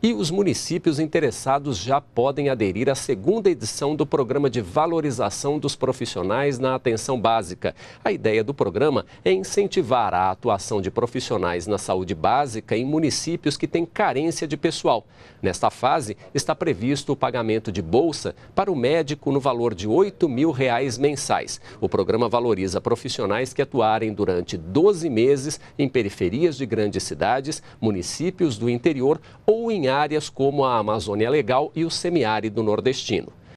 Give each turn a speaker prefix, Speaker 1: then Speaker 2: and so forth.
Speaker 1: E os municípios interessados já podem aderir à segunda edição do Programa de Valorização dos Profissionais na Atenção Básica. A ideia do programa é incentivar a atuação de profissionais na saúde básica em municípios que têm carência de pessoal. Nesta fase, está previsto o pagamento de bolsa para o médico no valor de R$ 8 mil reais mensais. O programa valoriza profissionais que atuarem durante 12 meses em periferias de grandes cidades, municípios do interior ou em áreas como a Amazônia Legal e o semiárido nordestino.